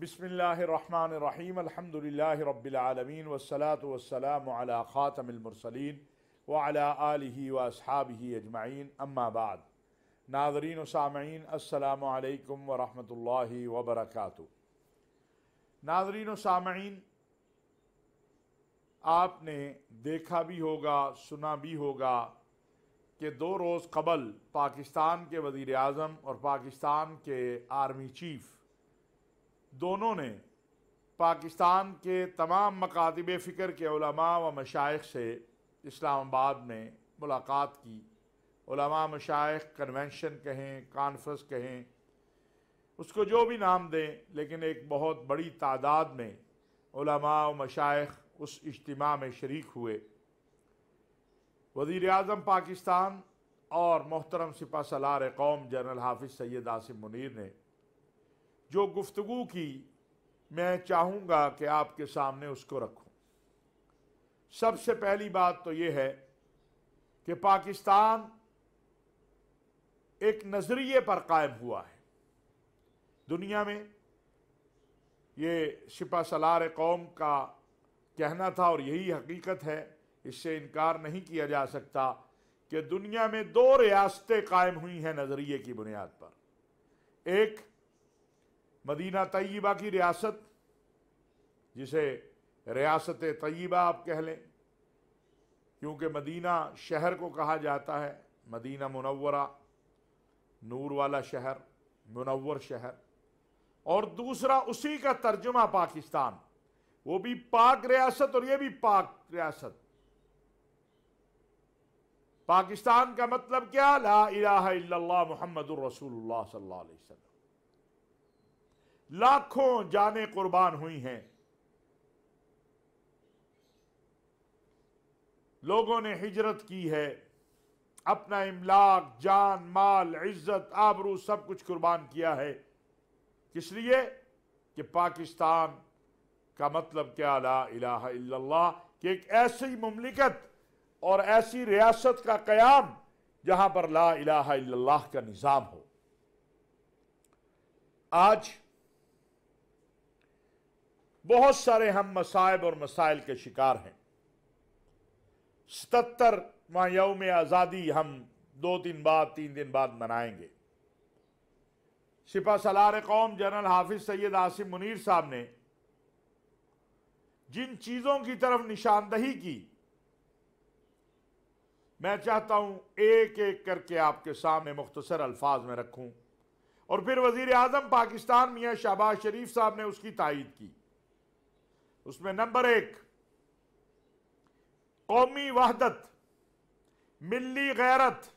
बसमीम अल्हम्दुलिल्लाह रब्बिलआलमीन वस्सलातु वस्सलामु अला ख़ातमिल मुरसलीन व अला आलिहि व अस्हाबिहि अजमाइन अम्मा बाद नाजरीन व सामीन अस्सलाम वालेकुम व रहमतुल्लाहि व बरकातहू नाजरीन व सामीन आपने देखा भी होगा सुना भी होगा कि दो रोज़ कबल पाकिस्तान के वज़ी अजम और पाकिस्तान के आर्मी चीफ़ दोनों ने पाकिस्तान के तमाम मकातब फ़िक्र के व मशाइ से इस्लामाबाद में मुलाकात की मशाइ कन्वेंशन कहें कॉन्फ्रेंस कहें उसको जो भी नाम दें लेकिन एक बहुत बड़ी तादाद में व मशाइ उस इज्तम में शर्क हुए वज़ी अजम पाकिस्तान और मोहतरम सिपा सलार कौम जनरल हाफिज़ सैद आसिम मुनर ने जो गुफ्तगु की मैं चाहूँगा कि आपके सामने उसको रखूँ सबसे पहली बात तो ये है कि पाकिस्तान एक नज़रिए पर कायम हुआ है दुनिया में ये शिपा सलार कौम का कहना था और यही हकीकत है इससे इनकार नहीं किया जा सकता कि दुनिया में दो रियासतें कायम हुई हैं नज़रिए की बुनियाद पर एक मदीना तय्यबा की रियासत जिसे रियासत तय्यबा आप कह लें क्योंकि मदीना शहर को कहा जाता है मदीना मुनवरा नूर वाला शहर मुनवर शहर और दूसरा उसी का तर्जुमा पाकिस्तान वो भी पाक रियासत और ये भी पाक रियासत पाकिस्तान का मतलब क्या ला इलाहा इल्लल्लाह मोहम्मद रसूलुल्लाह सल्लल्लाहु अलैहि वसल्लम लाखों जाने कुर्बान हुई हैं लोगों ने हिजरत की है अपना इमलाक जान माल इज्जत आबरू सब कुछ कुर्बान किया है किस लिए कि पाकिस्तान का मतलब क्या ला इलाह इल्लल्लाह कि एक ऐसी ममलिकत और ऐसी रियासत का क़याम जहां पर ला इलाह इल्लल्लाह का निज़ाम हो आज बहुत सारे हम मसायब और मसाइल के शिकार हैं सतर यौम आज़ादी हम दो दिन बाद तीन दिन बाद मनाएंगे सिपा सलार कौम जनरल हाफिज सैयद आसिम मुनीर साहब ने जिन चीज़ों की तरफ निशानदही की मैं चाहता हूं एक एक करके आपके सामने मुख्तसर अल्फाज में रखूं और फिर वजीर आजम पाकिस्तान मियाँ शहबाज शरीफ साहब ने उसकी तायद की उसमें नंबर एक कौमी वहदत मिली गैरत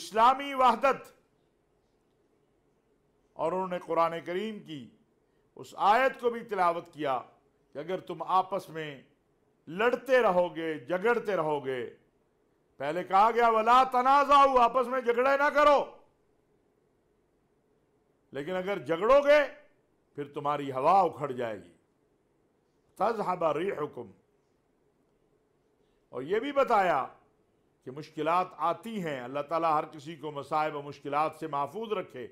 इस्लामी वहदत और उन्होंने कुरान करीम की उस आयत को भी तिलावत किया कि अगर तुम आपस में लड़ते रहोगे झगड़ते रहोगे पहले कहा गया वला तनाजाऊ आपस में झगड़े ना करो लेकिन अगर झगड़ोगे फिर तुम्हारी हवा उखड़ जाएगी तजहब हुकुम और यह भी बताया कि मुश्किल आती हैं अल्लाह ताला हर किसी को मसायब और मुश्किल से महफूज रखे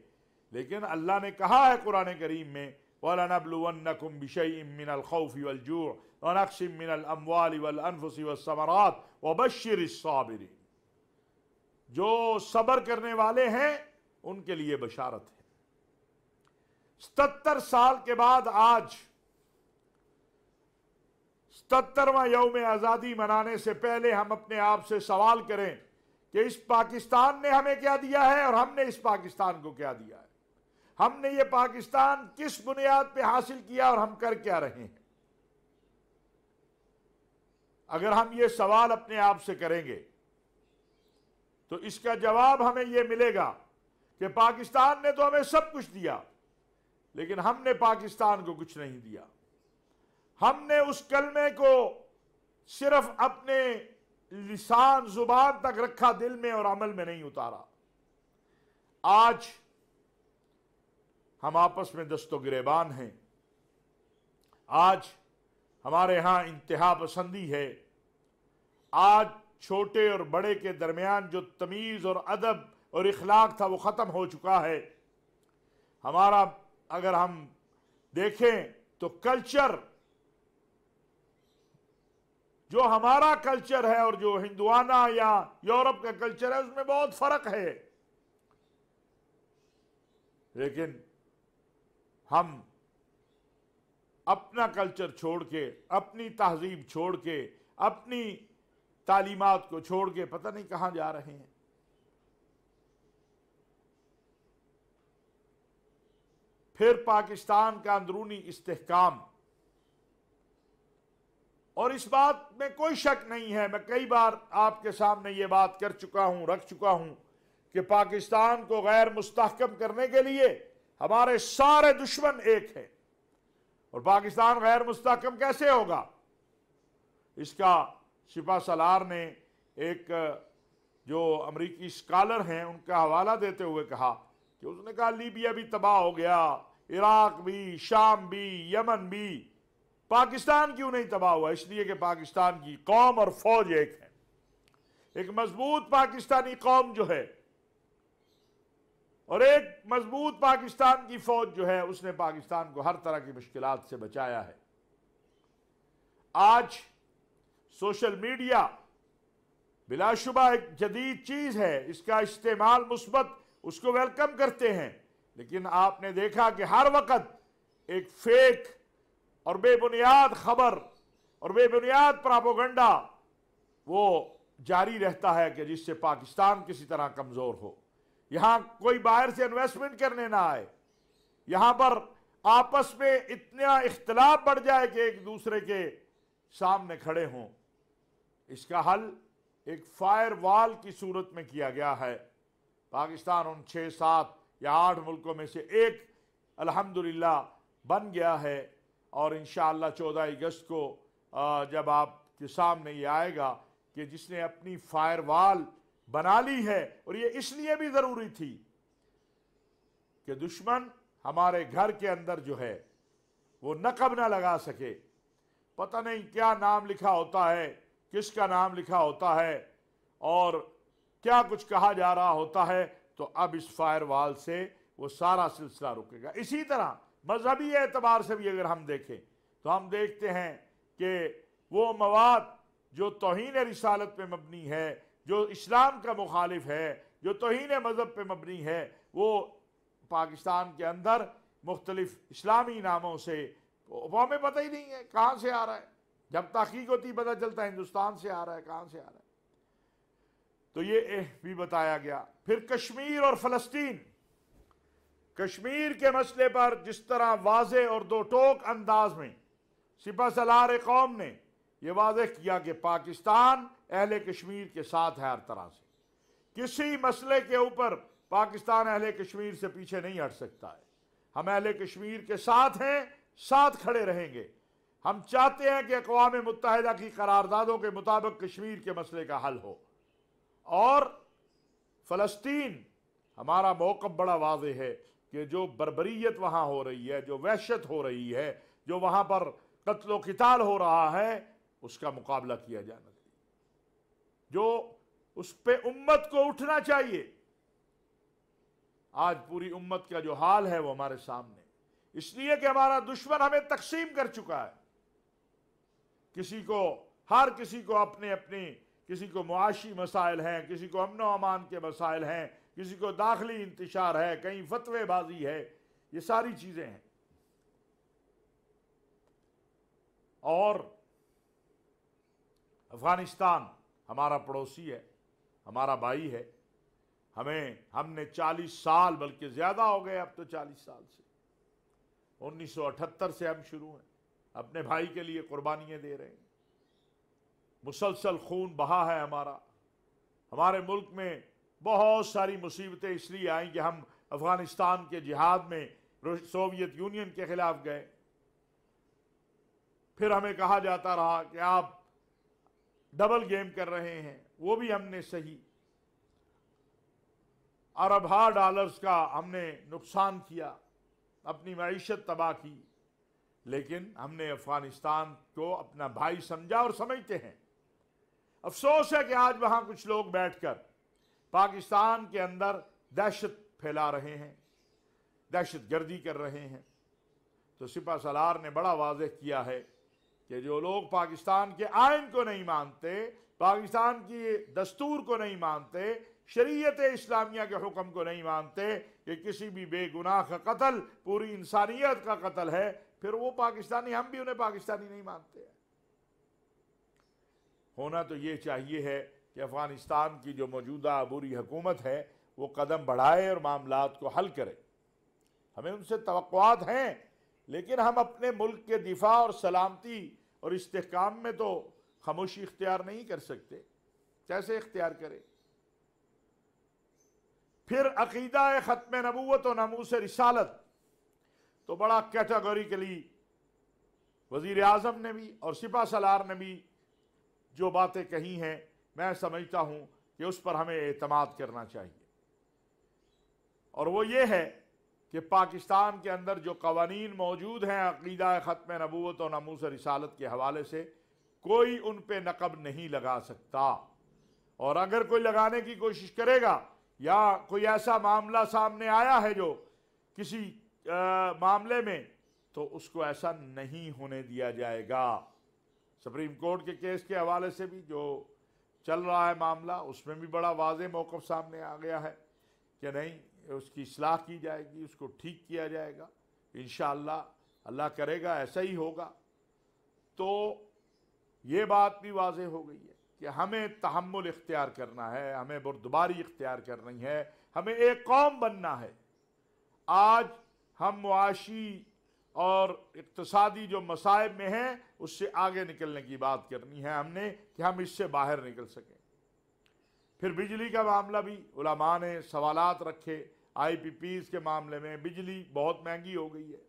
लेकिन अल्लाह ने कहा है कुरान करीम में वलनबलवनकुम जो सबर करने वाले हैं उनके लिए बशारत है सतर साल के बाद आज सत्तरवा यौम आज़ादी मनाने से पहले हम अपने आप से सवाल करें कि इस पाकिस्तान ने हमें क्या दिया है और हमने इस पाकिस्तान को क्या दिया है हमने ये पाकिस्तान किस बुनियाद पे हासिल किया और हम कर क्या रहे हैं अगर हम ये सवाल अपने आप से करेंगे तो इसका जवाब हमें यह मिलेगा कि पाकिस्तान ने तो हमें सब कुछ दिया लेकिन हमने पाकिस्तान को कुछ नहीं दिया हमने उस कलमे को सिर्फ अपने लिसान जुबान तक रखा दिल में और अमल में नहीं उतारा आज हम आपस में दस्तो गिरेबान हैं आज हमारे यहाँ इंतहा पसंदी है आज छोटे और बड़े के दरमियान जो तमीज़ और अदब और इखलाक था वो ख़त्म हो चुका है हमारा अगर हम देखें तो कल्चर जो हमारा कल्चर है और जो हिंदुआना या यूरोप का कल्चर है उसमें बहुत फर्क है लेकिन हम अपना कल्चर छोड़ के अपनी तहजीब छोड़ के अपनी तालीमत को छोड़ के पता नहीं कहां जा रहे हैं फिर पाकिस्तान का अंदरूनी इस्तेकाम और इस बात में कोई शक नहीं है मैं कई बार आपके सामने ये बात कर चुका हूं रख चुका हूं कि पाकिस्तान को गैर मुस्तकम करने के लिए हमारे सारे दुश्मन एक हैं और पाकिस्तान गैर मुस्तकम कैसे होगा इसका शिपा सलार ने एक जो अमरीकी स्कॉलर हैं उनका हवाला देते हुए कहा कि उसने कहा लीबिया भी तबाह हो गया इराक भी शाम भी यमन भी पाकिस्तान क्यों नहीं तबाह हुआ इसलिए कि पाकिस्तान की कौम और फौज एक है एक मजबूत पाकिस्तानी कौम जो है और एक मजबूत पाकिस्तान की फौज जो है उसने पाकिस्तान को हर तरह की मुश्किल से बचाया है आज सोशल मीडिया बिलाशुबा एक जदीद चीज़ है इसका इस्तेमाल मुस्बत उसको वेलकम करते हैं लेकिन आपने देखा कि हर वक्त एक फेक और बेबुनियाद खबर और बेबुनियाद प्रापोगंडा वो जारी रहता है कि जिससे पाकिस्तान किसी तरह कमज़ोर हो यहां कोई बाहर से इन्वेस्टमेंट करने ना आए यहां पर आपस में इतना इख्तलाफ बढ़ जाए कि एक दूसरे के सामने खड़े हों इसका हल एक फायर वाल की सूरत में किया गया है पाकिस्तान उन छः सात या आठ मुल्कों में से एक अल्हम्दुलिल्लाह बन गया है और इन चौदह अगस्त को जब आपके सामने ये आएगा कि जिसने अपनी फायरवाल बना ली है और ये इसलिए भी ज़रूरी थी कि दुश्मन हमारे घर के अंदर जो है वो नकब ना लगा सके पता नहीं क्या नाम लिखा होता है किसका नाम लिखा होता है और क्या कुछ कहा जा रहा होता है तो अब इस फायरवाल से वो सारा सिलसिला रुकेगा इसी तरह मजहबी एतबार से भी अगर हम देखें तो हम देखते हैं कि वो मवाद जो तोहन रिसालत पर मबनी है जो इस्लाम का मुखालिफ है जो तोहन मज़हब पर मबनी है वो पाकिस्तान के अंदर मुख्तलिफ इस्लामी नामों से वो हमें पता ही नहीं है कहाँ से आ रहा है जब तहकीक होती पता चलता है हिंदुस्तान से आ रहा है कहाँ से आ रहा है तो ये भी बताया गया फिर कश्मीर और फलस्तीन कश्मीर के मसले पर जिस तरह वाज और दो टोक अंदाज में सिपा सलार कौम ने यह वाज किया कि पाकिस्तान अहल कश्मीर के साथ है हर तरह से किसी मसले के ऊपर पाकिस्तान अहल कश्मीर से पीछे नहीं हट सकता है हम अहल कश्मीर के साथ हैं साथ खड़े रहेंगे हम चाहते हैं कि अकवा मुतहदा की करारदादों के मुताबिक कश्मीर के मसले का हल हो और फ़लस्तीन हमारा मौक़ बड़ा वाज है कि जो बरबरीत वहाँ हो रही है जो वहशत हो रही है जो वहाँ पर कत्लो किताल हो रहा है उसका मुकाबला किया जाना चाहिए जो उस पर उम्मत को उठना चाहिए आज पूरी उम्मत का जो हाल है वो हमारे सामने इसलिए कि हमारा दुश्मन हमें तकसीम कर चुका है किसी को हर किसी को अपने अपने किसी को मुआशी मसाइल हैं किसी को अमनो अमान के मसाइल हैं किसी को दाखिली इंतशार है कहीं फतवेबाजी है ये सारी चीज़ें हैं और अफ़गानिस्तान हमारा पड़ोसी है हमारा भाई है हमें हमने 40 साल बल्कि ज़्यादा हो गए अब तो 40 साल से 1978 से हम शुरू हैं अपने भाई के लिए कुर्बानियाँ दे रहे हैं मुसलसल खून बहा है हमारा हमारे मुल्क में बहुत सारी मुसीबतें इसलिए आई कि हम अफ़गानिस्तान के जिहाद में सोवियत यूनियन के ख़िलाफ़ गए फिर हमें कहा जाता रहा कि आप डबल गेम कर रहे हैं वो भी हमने सही अरबा डॉलर्स का हमने नुकसान किया अपनी मीशत तबाह की लेकिन हमने अफ़गानिस्तान को अपना भाई समझा और समझते हैं अफसोस है कि आज वहां कुछ लोग बैठकर पाकिस्तान के अंदर दहशत फैला रहे हैं दहशत गर्दी कर रहे हैं तो सिपा सलार ने बड़ा वाजह किया है कि जो लोग पाकिस्तान के आयन को नहीं मानते पाकिस्तान की दस्तूर को नहीं मानते शरीयत इस्लामिया के हुक्म को नहीं मानते कि किसी भी बेगुनाह का कत्ल पूरी इंसानियत का कत्ल है फिर वो पाकिस्तानी हम भी उन्हें पाकिस्तानी नहीं मानते होना तो ये चाहिए है कि अफ़गानिस्तान की जो मौजूदा अबूरी हुकूमत है वो कदम बढ़ाए और मामला को हल करे हमें उनसे तो हैं लेकिन हम अपने मुल्क के दिफा और सलामती और इस्तेकाम में तो खामोशी इख्तियार नहीं कर सकते कैसे इख्तियार करें फिर अकीदा ख़त्म नबूत और नमूस रिसालत तो बड़ा लिए वज़ी अजम ने भी और सिपा सलार ने भी जो बातें कही हैं मैं समझता हूं कि उस पर हमें एतमाद करना चाहिए और वो ये है कि पाकिस्तान के अंदर जो कवानीन मौजूद हैं अकीदा ख़त्म नबूत और नमूस रिसालत के हवाले से कोई उन पर नकब नहीं लगा सकता और अगर कोई लगाने की कोशिश करेगा या कोई ऐसा मामला सामने आया है जो किसी आ, मामले में तो उसको ऐसा नहीं होने दिया जाएगा सुप्रीम कोर्ट के केस के हवाले से भी जो चल रहा है मामला उसमें भी बड़ा वाज मौक़ सामने आ गया है कि नहीं उसकी असलाह की जाएगी उसको ठीक किया जाएगा इन अल्लाह करेगा ऐसा ही होगा तो ये बात भी वाज हो गई है कि हमें तहमुल इख्तियार करना है हमें बुरदबारी इख्तियार करनी है हमें एक कौम बनना है आज हम मुआशी और इकतसादी जो मसायब में हैं उससे आगे निकलने की बात करनी है हमने कि हम इससे बाहर निकल सकें फिर बिजली का मामला भी उलमा ने सवाल रखे आई पी पीज के मामले में बिजली बहुत महंगी हो गई है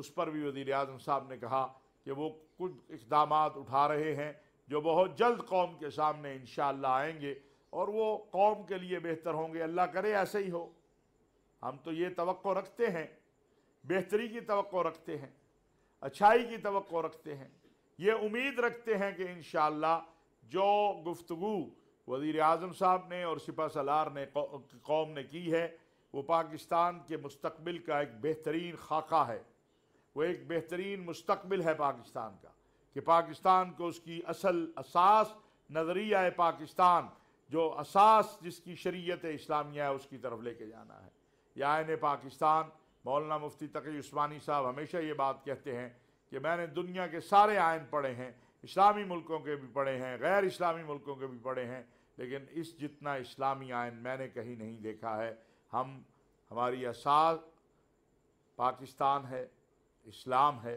उस पर भी वज़ी अजम साहब ने कहा कि वो कुछ इकदाम उठा रहे हैं जो बहुत जल्द कौम के सामने इन आएंगे और वो कौम के लिए बेहतर होंगे अल्लाह करे ऐसे ही हो हम तो ये तो रखते हैं बेहतरी की तो रखते हैं अच्छाई की तो रखते हैं ये उम्मीद रखते हैं कि इन जो गुफ्तु वज़ी अजम साहब ने और सिपा सलार ने कौम ने की है वो पाकिस्तान के मुस्तबिल का एक बेहतरीन खाका है वो एक बेहतरीन मुस्तबिल है पाकिस्तान का कि पाकिस्तान को उसकी असल असास नज़रिया पाकिस्तान जो असास जिसकी शरीत इस्लामिया है उसकी तरफ लेके जाना है या आयन पाकिस्तान मौलाना मुफ्ती तकी उस्मानी साहब हमेशा ये बात कहते हैं कि मैंने दुनिया के सारे आयन पढ़े हैं इस्लामी मुल्कों के भी पढ़े हैं गैर इस्लामी मुल्कों के भी पढ़े हैं लेकिन इस जितना इस्लामी आयन मैंने कहीं नहीं देखा है हम हमारी असाल पाकिस्तान है इस्लाम है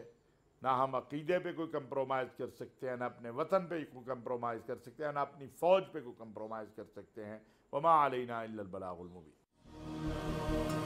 ना हम अकीदे पे कोई कम्प्रोमाइज़ कर सकते हैं ना अपने वतन पे कोई कंप्रोमाइज़ कर सकते हैं ना अपनी फ़ौज पे कोई कम्प्रोमाइज़ कर सकते हैं वमा अलना बलागुलमबी